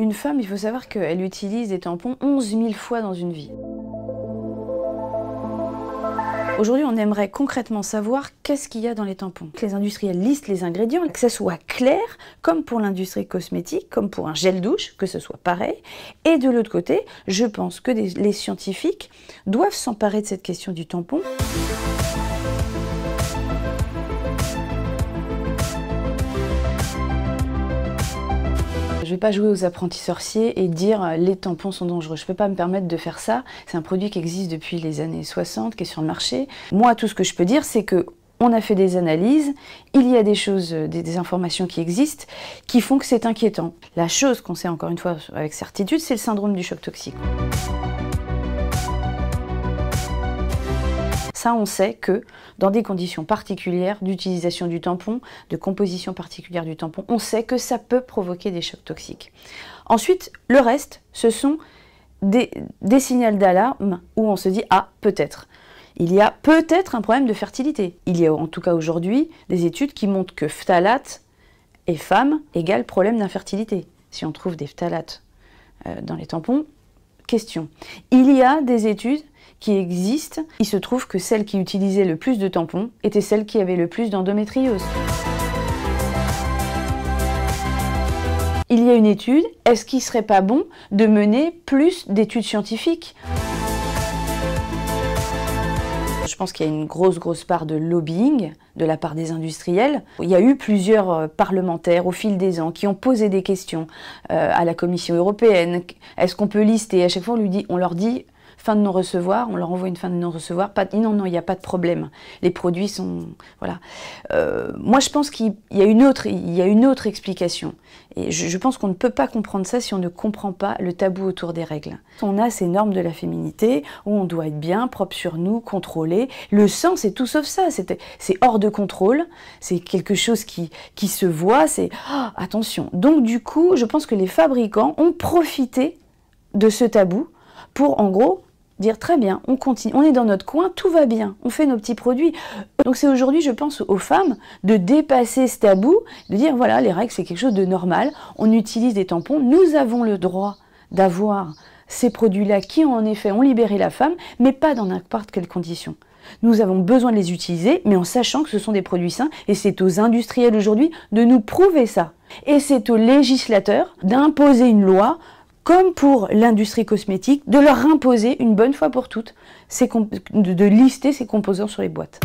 Une femme, il faut savoir qu'elle utilise des tampons 11 000 fois dans une vie. Aujourd'hui, on aimerait concrètement savoir qu'est-ce qu'il y a dans les tampons. Que les industriels listent les ingrédients, que ce soit clair, comme pour l'industrie cosmétique, comme pour un gel douche, que ce soit pareil. Et de l'autre côté, je pense que les scientifiques doivent s'emparer de cette question du tampon. Je ne vais pas jouer aux apprentis sorciers et dire euh, les tampons sont dangereux. Je ne peux pas me permettre de faire ça. C'est un produit qui existe depuis les années 60, qui est sur le marché. Moi, tout ce que je peux dire, c'est que on a fait des analyses, il y a des choses, euh, des informations qui existent, qui font que c'est inquiétant. La chose qu'on sait encore une fois avec certitude, c'est le syndrome du choc toxique. on sait que dans des conditions particulières d'utilisation du tampon, de composition particulière du tampon, on sait que ça peut provoquer des chocs toxiques. Ensuite, le reste, ce sont des, des signaux d'alarme où on se dit ah peut-être. Il y a peut-être un problème de fertilité. Il y a en tout cas aujourd'hui des études qui montrent que phtalates et femmes égale problème d'infertilité. Si on trouve des phtalates euh, dans les tampons, question. Il y a des études qui existent, il se trouve que celle qui utilisait le plus de tampons était celle qui avait le plus d'endométriose. Il y a une étude, est-ce qu'il ne serait pas bon de mener plus d'études scientifiques je pense qu'il y a une grosse, grosse part de lobbying de la part des industriels. Il y a eu plusieurs euh, parlementaires au fil des ans qui ont posé des questions euh, à la Commission européenne. Est-ce qu'on peut lister À chaque fois, on, lui dit, on leur dit fin de non-recevoir, on leur envoie une fin de non-recevoir, pas, non, non, il n'y a pas de problème, les produits sont, voilà. Euh, moi, je pense qu'il y a une autre, il y a une autre explication, et je, pense qu'on ne peut pas comprendre ça si on ne comprend pas le tabou autour des règles. On a ces normes de la féminité, où on doit être bien, propre sur nous, contrôlé, le sang, c'est tout sauf ça, c'est hors de contrôle, c'est quelque chose qui, qui se voit, c'est, oh, attention. Donc, du coup, je pense que les fabricants ont profité de ce tabou pour en gros dire très bien, on continue, on est dans notre coin, tout va bien, on fait nos petits produits. Donc c'est aujourd'hui, je pense, aux femmes de dépasser ce tabou, de dire voilà, les règles c'est quelque chose de normal, on utilise des tampons, nous avons le droit d'avoir ces produits-là qui en effet ont libéré la femme, mais pas dans n'importe quelle condition. Nous avons besoin de les utiliser, mais en sachant que ce sont des produits sains, et c'est aux industriels aujourd'hui de nous prouver ça. Et c'est aux législateurs d'imposer une loi comme pour l'industrie cosmétique, de leur imposer une bonne fois pour toutes de lister ces composants sur les boîtes.